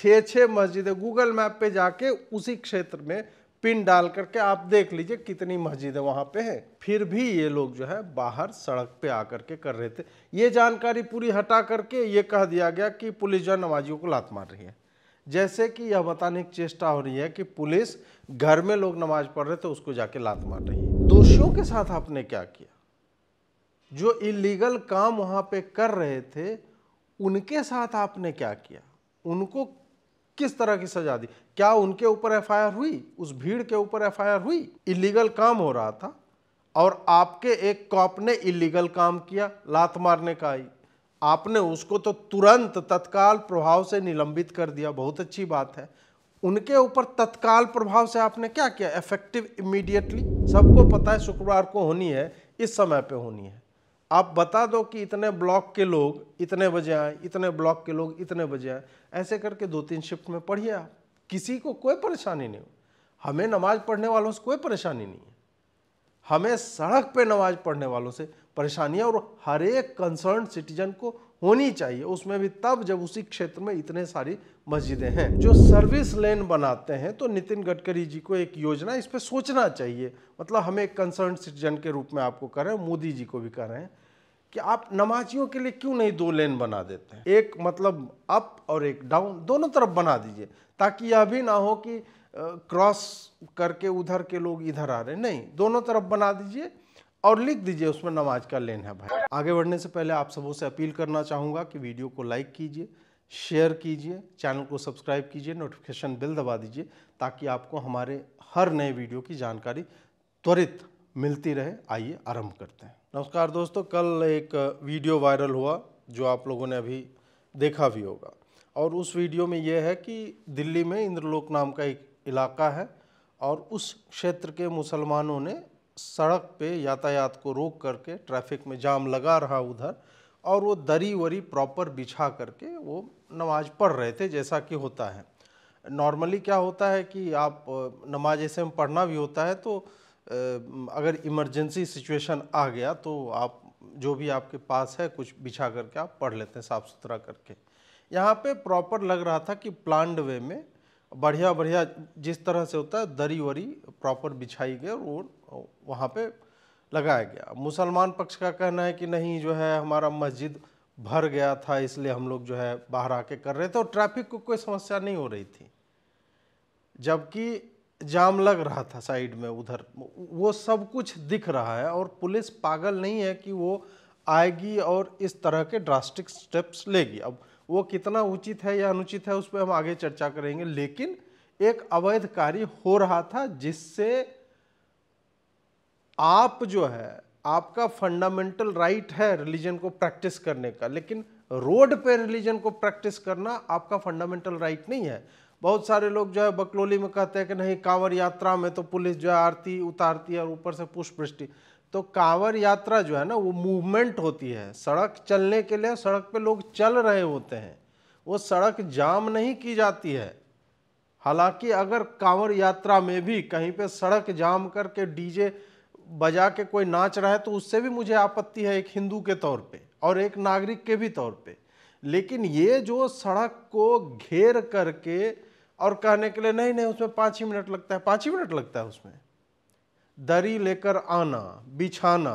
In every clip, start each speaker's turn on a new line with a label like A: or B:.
A: छः छः मस्जिदें गूगल मैप पे जाके उसी क्षेत्र में पिन डाल करके आप देख लीजिए कितनी मस्जिदें वहाँ पे हैं फिर भी ये लोग जो है बाहर सड़क पे आकर के कर रहे थे ये जानकारी पूरी हटा करके ये कह दिया गया कि पुलिस जो है नमाजियों को लात मार रही है जैसे कि यह बताने की चेष्टा हो रही है कि पुलिस घर में लोग नमाज पढ़ रहे थे उसको जाके लात मार रही है दोषियों के साथ आपने क्या किया जो इलीगल काम वहाँ पे कर रहे थे उनके साथ आपने क्या किया उनको किस तरह की सजा दी क्या उनके ऊपर एफआईआर हुई उस भीड़ के ऊपर एफआईआर हुई इलीगल काम हो रहा था और आपके एक कॉप ने इलीगल काम किया लात मारने का ही आपने उसको तो तुरंत तत्काल प्रभाव से निलंबित कर दिया बहुत अच्छी बात है उनके ऊपर तत्काल प्रभाव से आपने क्या किया इफेक्टिव इमीडिएटली सबको पता है शुक्रवार को होनी है इस समय पे होनी है आप बता दो कि इतने ब्लॉक के लोग इतने बजे आए इतने ब्लॉक के लोग इतने बजे आए ऐसे करके दो तीन शिफ्ट में पढ़िए आप किसी को कोई परेशानी नहीं हो हमें नमाज पढ़ने वालों से कोई परेशानी नहीं है हमें सड़क पे नमाज पढ़ने वालों से परेशानियाँ और हर एक कंसर्न सिटीजन को होनी चाहिए उसमें भी तब जब उसी क्षेत्र में इतने सारी मस्जिदें हैं जो सर्विस लेन बनाते हैं तो नितिन गडकरी जी को एक योजना इस पर सोचना चाहिए मतलब हमें एक कंसर्न सिटीजन के रूप में आपको कर रहे हैं मोदी जी को भी कर रहे हैं कि आप नमाजियों के लिए क्यों नहीं दो लेन बना देते हैं एक मतलब अप और एक डाउन दोनों तरफ बना दीजिए ताकि यह भी ना हो कि क्रॉस करके उधर के लोग इधर आ रहे नहीं दोनों तरफ बना दीजिए और लिख दीजिए उसमें नमाज का लेन है भाई आगे बढ़ने से पहले आप सबों से अपील करना चाहूँगा कि वीडियो को लाइक कीजिए शेयर कीजिए चैनल को सब्सक्राइब कीजिए नोटिफिकेशन बिल दबा दीजिए ताकि आपको हमारे हर नए वीडियो की जानकारी त्वरित मिलती रहे आइए आरंभ करते हैं नमस्कार दोस्तों कल एक वीडियो वायरल हुआ जो आप लोगों ने अभी देखा भी होगा और उस वीडियो में यह है कि दिल्ली में इंद्रलोक नाम का एक इलाका है और उस क्षेत्र के मुसलमानों ने सड़क पे यातायात को रोक करके ट्रैफिक में जाम लगा रहा उधर और वो दरी वरी प्रॉपर बिछा करके वो नमाज पढ़ रहे थे जैसा कि होता है नॉर्मली क्या होता है कि आप नमाज ऐसे में पढ़ना भी होता है तो अगर इमरजेंसी सिचुएशन आ गया तो आप जो भी आपके पास है कुछ बिछा करके आप पढ़ लेते हैं साफ़ सुथरा करके यहाँ पे प्रॉपर लग रहा था कि प्लान्ड वे में बढ़िया बढ़िया जिस तरह से होता है दरी वरी प्रॉपर बिछाई गई और वहाँ पे लगाया गया मुसलमान पक्ष का कहना है कि नहीं जो है हमारा मस्जिद भर गया था इसलिए हम लोग जो है बाहर आके कर रहे थे और ट्रैफिक को कोई समस्या नहीं हो रही थी जबकि जाम लग रहा था साइड में उधर वो सब कुछ दिख रहा है और पुलिस पागल नहीं है कि वो आएगी और इस तरह के ड्रास्टिक स्टेप्स लेगी अब वो कितना उचित है या अनुचित है उस पर हम आगे चर्चा करेंगे लेकिन एक अवैध कार्य हो रहा था जिससे आप जो है आपका फंडामेंटल राइट है रिलीजन को प्रैक्टिस करने का लेकिन रोड पे रिलीजन को प्रैक्टिस करना आपका फंडामेंटल राइट नहीं है बहुत सारे लोग जो है बकलोली में कहते हैं कि नहीं कांवर यात्रा में तो पुलिस जो है आरती उतारती है और ऊपर से पुष्प वृष्टि तो कांवर यात्रा जो है ना वो मूवमेंट होती है सड़क चलने के लिए सड़क पे लोग चल रहे होते हैं वो सड़क जाम नहीं की जाती है हालांकि अगर कांवर यात्रा में भी कहीं पे सड़क जाम करके डीजे बजा के कोई नाच रहा है तो उससे भी मुझे आपत्ति है एक हिंदू के तौर पे और एक नागरिक के भी तौर पे लेकिन ये जो सड़क को घेर करके और कहने के लिए नहीं नहीं उसमें पाँच ही मिनट लगता है पाँच ही मिनट लगता है उसमें दरी लेकर आना बिछाना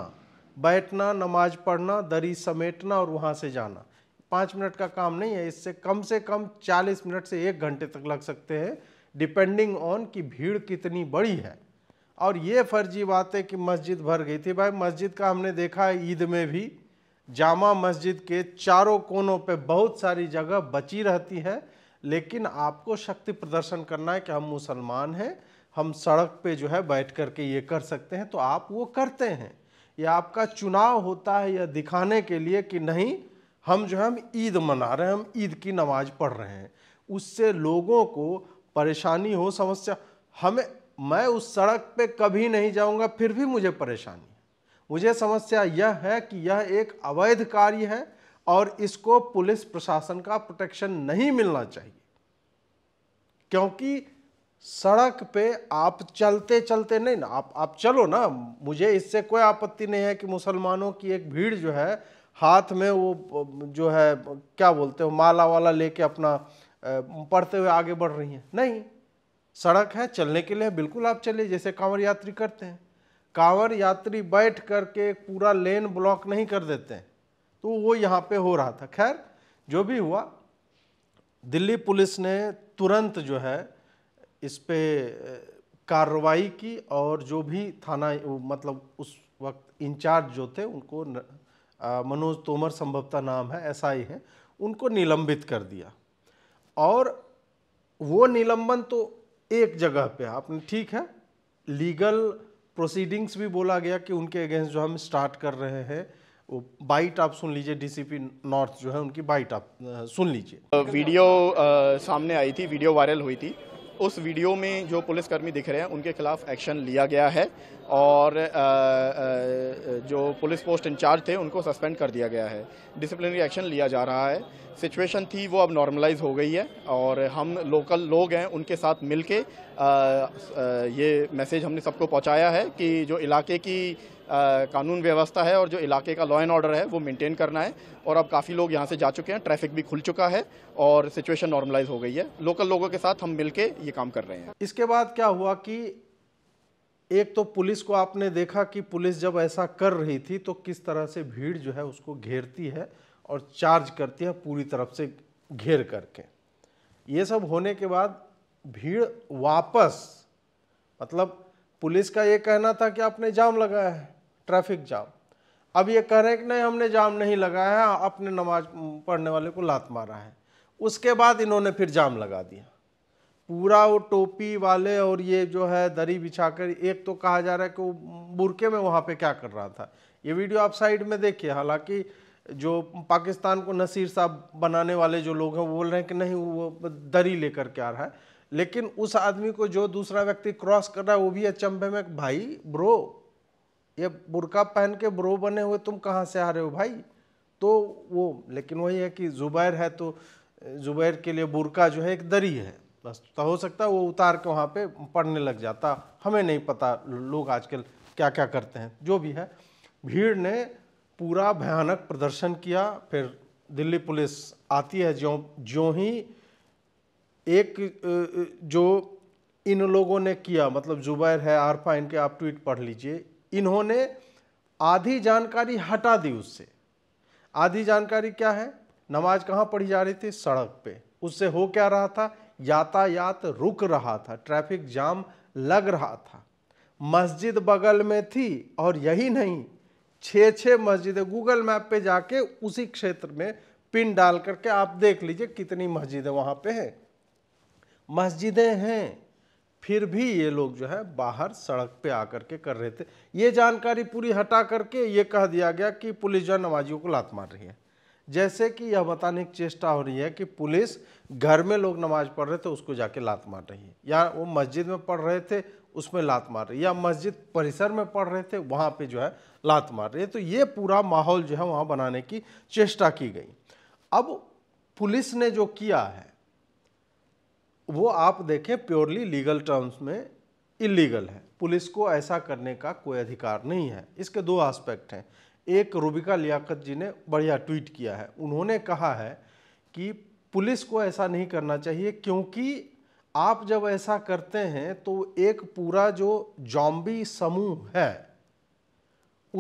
A: बैठना नमाज पढ़ना दरी समेटना और वहाँ से जाना पाँच मिनट का काम नहीं है इससे कम से कम चालीस मिनट से एक घंटे तक लग सकते हैं डिपेंडिंग ऑन कि भीड़ कितनी बड़ी है और ये फर्जी बात है कि मस्जिद भर गई थी भाई मस्जिद का हमने देखा है ईद में भी जामा मस्जिद के चारों कोनों पे बहुत सारी जगह बची रहती है लेकिन आपको शक्ति प्रदर्शन करना है कि हम मुसलमान हैं हम सड़क पे जो है बैठ कर के ये कर सकते हैं तो आप वो करते हैं या आपका चुनाव होता है या दिखाने के लिए कि नहीं हम जो है हम ईद मना रहे हैं हम ईद की नमाज़ पढ़ रहे हैं उससे लोगों को परेशानी हो समस्या हमें मैं उस सड़क पे कभी नहीं जाऊंगा फिर भी मुझे परेशानी मुझे समस्या यह है कि यह एक अवैध कार्य है और इसको पुलिस प्रशासन का प्रोटेक्शन नहीं मिलना चाहिए क्योंकि सड़क पे आप चलते चलते नहीं ना आप आप चलो ना मुझे इससे कोई आपत्ति नहीं है कि मुसलमानों की एक भीड़ जो है हाथ में वो जो है क्या बोलते हो माला वाला लेके अपना पढ़ते हुए आगे बढ़ रही हैं नहीं सड़क है चलने के लिए बिल्कुल आप चलिए जैसे कांवर यात्री करते हैं कांवर यात्री बैठ करके पूरा लेन ब्लॉक नहीं कर देते हैं तो वो यहाँ पे हो रहा था खैर जो भी हुआ दिल्ली पुलिस ने तुरंत जो है इस पर कार्रवाई की और जो भी थाना मतलब उस वक्त इंचार्ज जो थे उनको न, आ, मनोज तोमर संभवतः नाम है एस आई है उनको निलंबित कर दिया और वो निलंबन तो एक जगह पे आपने ठीक है लीगल प्रोसीडिंग्स भी बोला गया कि उनके अगेंस्ट जो हम स्टार्ट कर रहे हैं वो बाइट आप सुन लीजिए डीसीपी नॉर्थ जो है उनकी बाइट आप सुन लीजिए वीडियो आ, सामने आई थी वीडियो वायरल हुई थी उस वीडियो में जो पुलिसकर्मी दिख रहे हैं उनके खिलाफ एक्शन लिया गया है और जो पुलिस पोस्ट इंचार्ज थे उनको सस्पेंड कर दिया गया है डिसिप्लिनरी एक्शन लिया जा रहा है सिचुएशन थी वो अब नॉर्मलाइज हो गई है और हम लोकल लोग हैं उनके साथ मिलके ये मैसेज हमने सबको पहुंचाया है कि जो इलाके की कानून व्यवस्था है और जो इलाके का लॉ एंड ऑर्डर है वो मेंटेन करना है और अब काफ़ी लोग यहाँ से जा चुके हैं ट्रैफिक भी खुल चुका है और सिचुएशन नॉर्मलाइज हो गई है लोकल लोगों के साथ हम के ये काम कर रहे हैं इसके बाद क्या हुआ कि एक तो पुलिस को आपने देखा कि पुलिस जब ऐसा कर रही थी तो किस तरह से भीड़ जो है उसको घेरती है और चार्ज करती है पूरी तरफ से घेर करके ये सब होने के बाद भीड़ वापस मतलब पुलिस का ये कहना था कि आपने जाम लगाया है ट्रैफिक जाम अब ये कह रहे हैं कि नहीं हमने जाम नहीं लगाया है अपने नमाज पढ़ने वाले को लात मारा है उसके बाद इन्होंने फिर जाम लगा दिया पूरा वो टोपी वाले और ये जो है दरी बिछाकर एक तो कहा जा रहा है कि वो बुरके में वहाँ पे क्या कर रहा था ये वीडियो आप साइड में देखिए हालांकि जो पाकिस्तान को नसीर साहब बनाने वाले जो लोग हैं वो बोल रहे हैं कि नहीं वो दरी लेकर के आ रहा है लेकिन उस आदमी को जो दूसरा व्यक्ति क्रॉस कर रहा है वो भी अचंभे में भाई ब्रो ये बुरका पहन के ब्रो बने हुए तुम कहाँ से आ रहे हो भाई तो वो लेकिन वही है कि ज़ुबैर है तो ज़ुबैर के लिए बुरका जो है एक दरी है बस तो हो सकता है वो उतार के वहाँ पे पढ़ने लग जाता हमें नहीं पता लोग आजकल क्या क्या करते हैं जो भी है भीड़ ने पूरा भयानक प्रदर्शन किया फिर दिल्ली पुलिस आती है ज्यों ज्यों ही एक जो इन लोगों ने किया मतलब जुबैर है आरफा इनके आप ट्वीट पढ़ लीजिए इन्होंने आधी जानकारी हटा दी उससे आधी जानकारी क्या है नमाज कहाँ पढ़ी जा रही थी सड़क पे उससे हो क्या रहा था यातायात रुक रहा था ट्रैफिक जाम लग रहा था मस्जिद बगल में थी और यही नहीं छः छः मस्जिदें गूगल मैप पे जाके उसी क्षेत्र में पिन डाल करके आप देख लीजिए कितनी मस्जिदें वहाँ पे हैं मस्जिदें हैं फिर भी ये लोग जो है बाहर सड़क पे आकर के कर रहे थे ये जानकारी पूरी हटा करके ये कह दिया गया कि पुलिस जो नमाजियों को लात मार रही है जैसे कि यह बताने की चेष्टा हो रही है कि पुलिस घर में लोग नमाज पढ़ रहे थे उसको जाके लात मार रही है या वो मस्जिद में पढ़ रहे थे उसमें लात मार रही है या मस्जिद परिसर में पढ़ रहे थे वहाँ पर जो है लात मार रही है तो ये पूरा माहौल जो है वहाँ बनाने की चेष्टा की गई अब पुलिस ने जो किया है वो आप देखें प्योरली लीगल टर्म्स में इलीगल है पुलिस को ऐसा करने का कोई अधिकार नहीं है इसके दो आस्पेक्ट हैं एक रूबिका लियाकत जी ने बढ़िया ट्वीट किया है उन्होंने कहा है कि पुलिस को ऐसा नहीं करना चाहिए क्योंकि आप जब ऐसा करते हैं तो एक पूरा जो जॉम्बी समूह है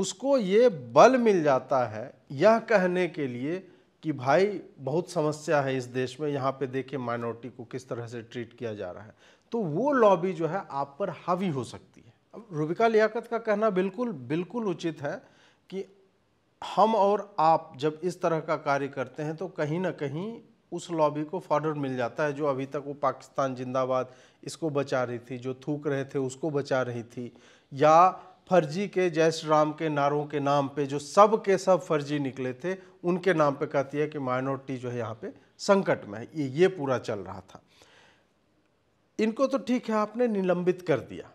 A: उसको ये बल मिल जाता है यह कहने के लिए कि भाई बहुत समस्या है इस देश में यहाँ पे देखे माइनॉरिटी को किस तरह से ट्रीट किया जा रहा है तो वो लॉबी जो है आप पर हावी हो सकती है अब रूबिका लियाकत का कहना बिल्कुल बिल्कुल उचित है कि हम और आप जब इस तरह का कार्य करते हैं तो कहीं ना कहीं उस लॉबी को फॉर्डर मिल जाता है जो अभी तक वो पाकिस्तान जिंदाबाद इसको बचा रही थी जो थूक रहे थे उसको बचा रही थी या फर्जी के जय श्री राम के नारों के नाम पे जो सब के सब फर्जी निकले थे उनके नाम पे कहती है कि माइनॉरिटी जो है यहाँ पे संकट में है ये ये पूरा चल रहा था इनको तो ठीक है आपने निलंबित कर दिया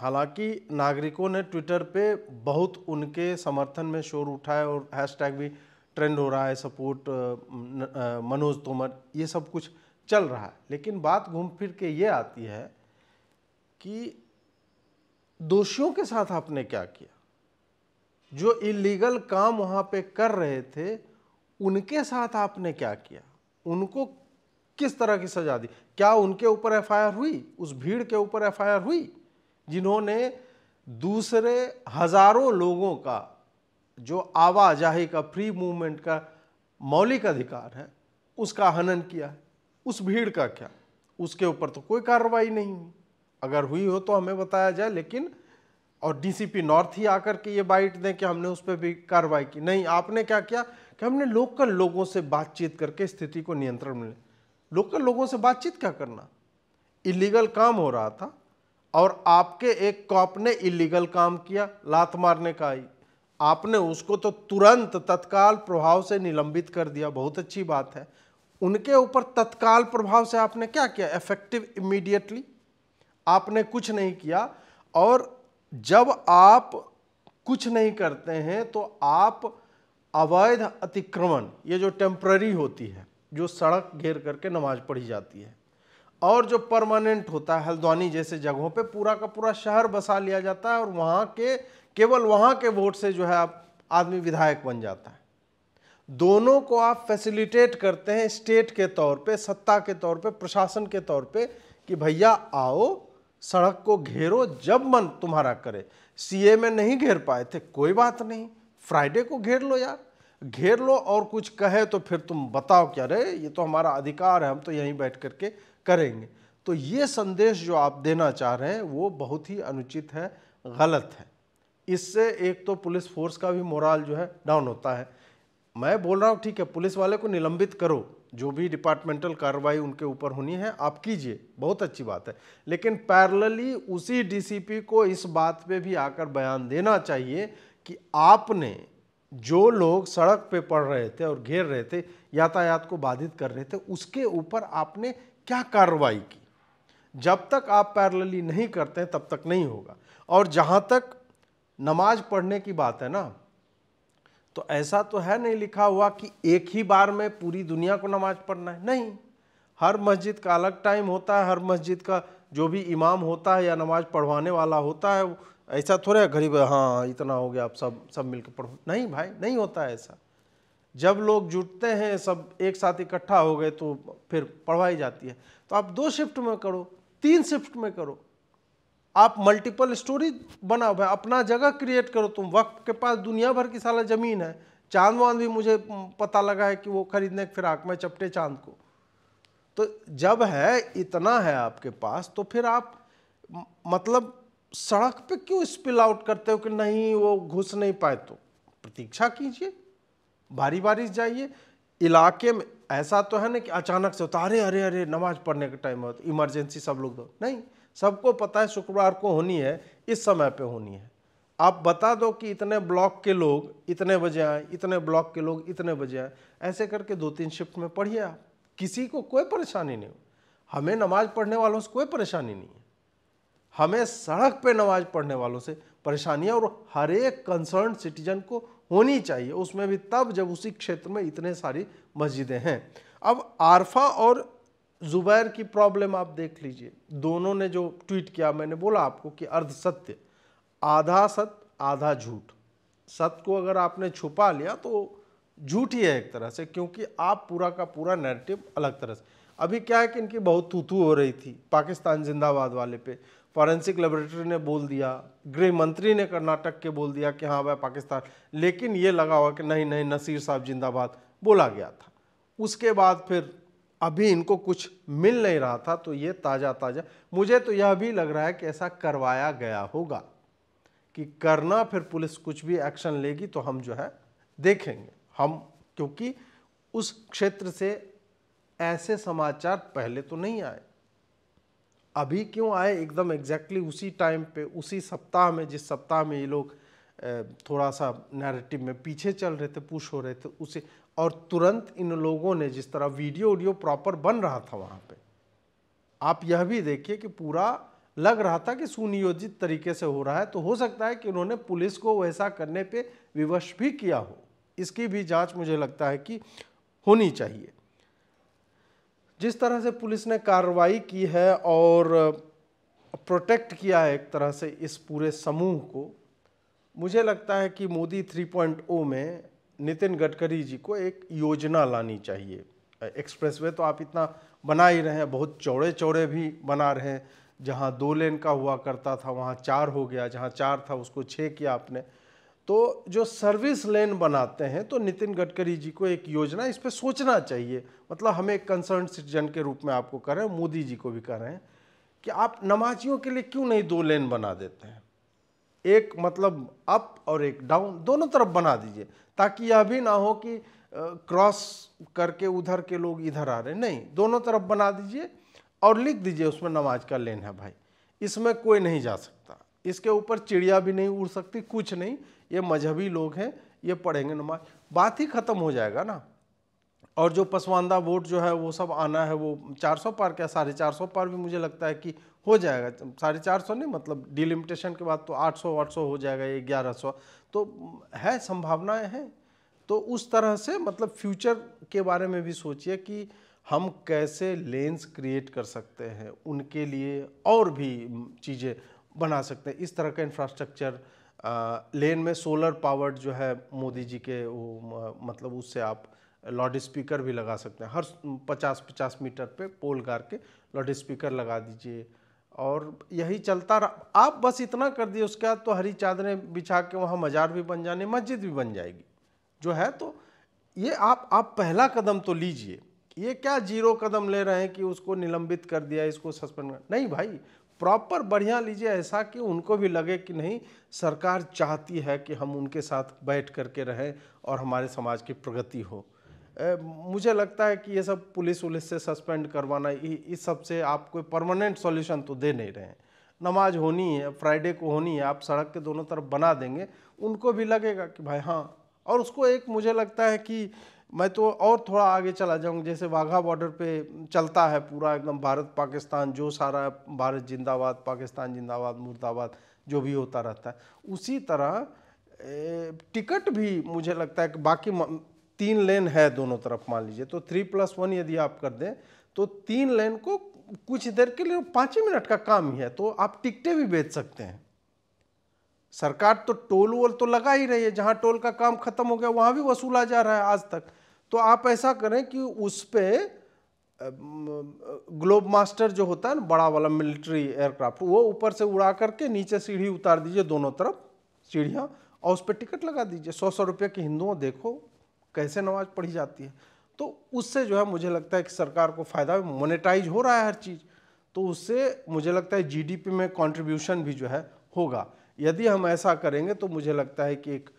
A: हालांकि नागरिकों ने ट्विटर पे बहुत उनके समर्थन में शोर उठाए और हैशटैग भी ट्रेंड हो रहा है सपोर्ट मनोज तोमर ये सब कुछ चल रहा है लेकिन बात घूम फिर के ये आती है कि दोषियों के साथ आपने क्या किया जो इलीगल काम वहाँ पे कर रहे थे उनके साथ आपने क्या किया उनको किस तरह की सजा दी क्या उनके ऊपर एफआईआर हुई उस भीड़ के ऊपर एफआईआर हुई जिन्होंने दूसरे हजारों लोगों का जो आवाजाही का फ्री मूवमेंट का मौलिक अधिकार है उसका हनन किया है उस भीड़ का क्या उसके ऊपर तो कोई कार्रवाई नहीं हुई अगर हुई हो तो हमें बताया जाए लेकिन और डीसीपी नॉर्थ ही आकर के ये बाइट दें कि हमने उस पर भी कार्रवाई की नहीं आपने क्या किया कि हमने लोकल लोगों से बातचीत करके स्थिति को नियंत्रण में लोकल लोगों से बातचीत क्या करना इलीगल काम हो रहा था और आपके एक कॉप ने इलीगल काम किया लात मारने का आई आपने उसको तो तुरंत तत्काल प्रभाव से निलंबित कर दिया बहुत अच्छी बात है उनके ऊपर तत्काल प्रभाव से आपने क्या किया इफेक्टिव इमीडिएटली आपने कुछ नहीं किया और जब आप कुछ नहीं करते हैं तो आप अवैध अतिक्रमण ये जो टेम्प्ररी होती है जो सड़क घेर करके नमाज पढ़ी जाती है और जो परमानेंट होता है हल्द्वानी जैसे जगहों पे पूरा का पूरा शहर बसा लिया जाता है और वहाँ के केवल वहाँ के वोट से जो है आप आदमी विधायक बन जाता है दोनों को आप फैसिलिटेट करते हैं स्टेट के तौर पे सत्ता के तौर पे प्रशासन के तौर पे कि भैया आओ सड़क को घेरो जब मन तुम्हारा करे सीए में नहीं घेर पाए थे कोई बात नहीं फ्राइडे को घेर लो यार घेर लो और कुछ कहे तो फिर तुम बताओ क्या रे ये तो हमारा अधिकार है हम तो यहीं बैठ करके करेंगे तो ये संदेश जो आप देना चाह रहे हैं वो बहुत ही अनुचित है गलत है इससे एक तो पुलिस फोर्स का भी मोराल जो है डाउन होता है मैं बोल रहा हूँ ठीक है पुलिस वाले को निलंबित करो जो भी डिपार्टमेंटल कार्रवाई उनके ऊपर होनी है आप कीजिए बहुत अच्छी बात है लेकिन पैरलली उसी डीसीपी को इस बात पे भी आकर बयान देना चाहिए कि आपने जो लोग सड़क पे पड़ रहे थे और घेर रहे थे यातायात को बाधित कर रहे थे उसके ऊपर आपने क्या कार्रवाई की जब तक आप पैरलली नहीं करते तब तक नहीं होगा और जहाँ तक नमाज पढ़ने की बात है ना तो ऐसा तो है नहीं लिखा हुआ कि एक ही बार में पूरी दुनिया को नमाज पढ़ना है नहीं हर मस्जिद का अलग टाइम होता है हर मस्जिद का जो भी इमाम होता है या नमाज पढ़वाने वाला होता है ऐसा थोड़े गरीब हाँ इतना हो गया आप सब सब मिलकर पढ़ो नहीं भाई नहीं होता है ऐसा जब लोग जुटते हैं सब एक साथ इकट्ठा हो गए तो फिर पढ़वाई जाती है तो आप दो शिफ्ट में करो तीन शिफ्ट में करो आप मल्टीपल स्टोरी बनाओ भाई अपना जगह क्रिएट करो तुम वक्त के पास दुनिया भर की सारा ज़मीन है चांद वांद भी मुझे पता लगा है कि वो खरीदने के फिराक में चपटे चांद को तो जब है इतना है आपके पास तो फिर आप मतलब सड़क पे क्यों स्पिल आउट करते हो कि नहीं वो घुस नहीं पाए तो प्रतीक्षा कीजिए बारी बारी जाइए इलाके में ऐसा तो है ना कि अचानक से होता अरे अरे अरे नमाज पढ़ने का टाइम तो इमरजेंसी सब लोग दो नहीं सबको पता है शुक्रवार को होनी है इस समय पे होनी है आप बता दो कि इतने ब्लॉक के लोग इतने बजे आए इतने ब्लॉक के लोग इतने बजे आए ऐसे करके दो तीन शिफ्ट में पढ़िए आप किसी को कोई परेशानी नहीं हो हमें नमाज पढ़ने वालों से कोई परेशानी नहीं है हमें सड़क पे नमाज पढ़ने वालों से है और हर एक कंसर्न सिटीजन को होनी चाहिए उसमें भी तब जब उसी क्षेत्र में इतने सारी मस्जिदें हैं अब आरफा और ज़ुबैर की प्रॉब्लम आप देख लीजिए दोनों ने जो ट्वीट किया मैंने बोला आपको कि अर्ध सत्य आधा सत्य आधा झूठ सत्य को अगर आपने छुपा लिया तो झूठ ही है एक तरह से क्योंकि आप पूरा का पूरा नैरेटिव अलग तरह से अभी क्या है कि इनकी बहुत तूतू हो रही थी पाकिस्तान जिंदाबाद वाले पे फॉरेंसिक लेबोरेटरी ने बोल दिया गृह मंत्री ने कर्नाटक के बोल दिया कि हाँ भाई पाकिस्तान लेकिन ये लगा हुआ कि नहीं नहीं नसीर साहब जिंदाबाद बोला गया था उसके बाद फिर अभी इनको कुछ मिल नहीं रहा था तो ये ताज़ा ताज़ा मुझे तो यह भी लग रहा है कि ऐसा करवाया गया होगा कि करना फिर पुलिस कुछ भी एक्शन लेगी तो हम जो है देखेंगे हम क्योंकि उस क्षेत्र से ऐसे समाचार पहले तो नहीं आए अभी क्यों आए एकदम एग्जैक्टली exactly उसी टाइम पे उसी सप्ताह में जिस सप्ताह में ये लोग थोड़ा सा नैरेटिव में पीछे चल रहे थे पुश हो रहे थे उसे और तुरंत इन लोगों ने जिस तरह वीडियो वीडियो प्रॉपर बन रहा था वहाँ पे आप यह भी देखिए कि पूरा लग रहा था कि सुनियोजित तरीके से हो रहा है तो हो सकता है कि उन्होंने पुलिस को वैसा करने पे विवश भी किया हो इसकी भी जांच मुझे लगता है कि होनी चाहिए जिस तरह से पुलिस ने कार्रवाई की है और प्रोटेक्ट किया है एक तरह से इस पूरे समूह को मुझे लगता है कि मोदी 3.0 में नितिन गडकरी जी को एक योजना लानी चाहिए एक्सप्रेसवे तो आप इतना बना ही रहे हैं बहुत चौड़े चौड़े भी बना रहे हैं जहाँ दो लेन का हुआ करता था वहाँ चार हो गया जहाँ चार था उसको छः किया आपने तो जो सर्विस लेन बनाते हैं तो नितिन गडकरी जी को एक योजना इस पर सोचना चाहिए मतलब हमें एक कंसर्न सिटीजन के रूप में आपको करें रहे हैं मोदी जी को भी करें रहे हैं कि आप नमाजियों के लिए क्यों नहीं दो लेन बना देते हैं एक मतलब अप और एक डाउन दोनों तरफ बना दीजिए ताकि यह भी ना हो कि क्रॉस करके उधर के लोग इधर आ रहे नहीं दोनों तरफ बना दीजिए और लिख दीजिए उसमें नमाज का लेन है भाई इसमें कोई नहीं जा सकता इसके ऊपर चिड़िया भी नहीं उड़ सकती कुछ नहीं ये मजहबी लोग हैं ये पढ़ेंगे नमाज बात ही ख़त्म हो जाएगा ना और जो पसमानदा वोट जो है वो सब आना है वो 400 पार क्या साढ़े चार सौ पार भी मुझे लगता है कि हो जाएगा साढ़े चार सौ नहीं मतलब डिलिमिटेशन के बाद तो 800 800 हो जाएगा ये सौ तो है संभावनाएं हैं तो उस तरह से मतलब फ्यूचर के बारे में भी सोचिए कि हम कैसे लेंस क्रिएट कर सकते हैं उनके लिए और भी चीज़ें बना सकते हैं इस तरह का इंफ्रास्ट्रक्चर लेन में सोलर पावर्ड जो है मोदी जी के वो मतलब उससे आप लाउड स्पीकर भी लगा सकते हैं हर 50-50 मीटर पे पोल गार के लाउड स्पीकर लगा दीजिए और यही चलता रहा आप बस इतना कर दिए उसके बाद तो हरी चादरें बिछा के वहाँ मज़ार भी बन जाने मस्जिद भी बन जाएगी जो है तो ये आप आप पहला कदम तो लीजिए ये क्या जीरो कदम ले रहे हैं कि उसको निलंबित कर दिया इसको सस्पेंड कर नहीं भाई प्रॉपर बढ़िया लीजिए ऐसा कि उनको भी लगे कि नहीं सरकार चाहती है कि हम उनके साथ बैठ करके रहें और हमारे समाज की प्रगति हो मुझे लगता है कि ये सब पुलिस उलिस से सस्पेंड करवाना इस सब से आप कोई परमानेंट सॉल्यूशन तो दे नहीं रहे हैं नमाज होनी है फ्राइडे को होनी है आप सड़क के दोनों तरफ बना देंगे उनको भी लगेगा कि भाई हाँ और उसको एक मुझे लगता है कि मैं तो और थोड़ा आगे चला जाऊँगा जैसे वाघा बॉर्डर पे चलता है पूरा एकदम भारत पाकिस्तान जो सारा भारत जिंदाबाद पाकिस्तान जिंदाबाद मुर्दाबाद जो भी होता रहता है उसी तरह टिकट भी मुझे लगता है कि बाकी तीन लेन है दोनों तरफ मान लीजिए तो थ्री प्लस वन यदि आप कर दें तो तीन लेन को कुछ देर के लिए पाँच ही मिनट का काम ही है तो आप टिकटें भी बेच सकते हैं सरकार तो टोल वोल तो लगा ही रही है जहाँ टोल का काम खत्म हो गया वहाँ भी वसूला जा रहा है आज तक तो आप ऐसा करें कि उस पर ग्लोब मास्टर जो होता है ना बड़ा वाला मिलिट्री एयरक्राफ्ट वो ऊपर से उड़ा करके नीचे सीढ़ी उतार दीजिए दोनों तरफ सीढ़ियाँ और उस पर टिकट लगा दीजिए सौ सौ रुपये के हिंदुओं देखो कैसे नमाज पढ़ी जाती है तो उससे जो है मुझे लगता है कि सरकार को फ़ायदा मोनेटाइज हो रहा है हर चीज़ तो उससे मुझे लगता है जीडीपी में कंट्रीब्यूशन भी जो है होगा यदि हम ऐसा करेंगे तो मुझे लगता है कि एक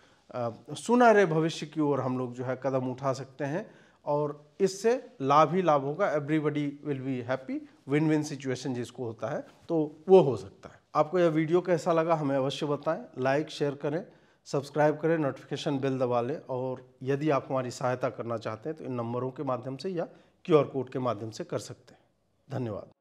A: सुनहरे भविष्य की ओर हम लोग जो है कदम उठा सकते हैं और इससे लाभ ही लाभ होगा everybody will be happy win win situation जिसको होता है तो वो हो सकता है आपको यह वीडियो कैसा लगा हमें अवश्य बताएं लाइक शेयर करें सब्सक्राइब करें नोटिफिकेशन बेल दबा लें और यदि आप हमारी सहायता करना चाहते हैं तो इन नंबरों के माध्यम से या क्यूआर कोड के माध्यम से कर सकते हैं धन्यवाद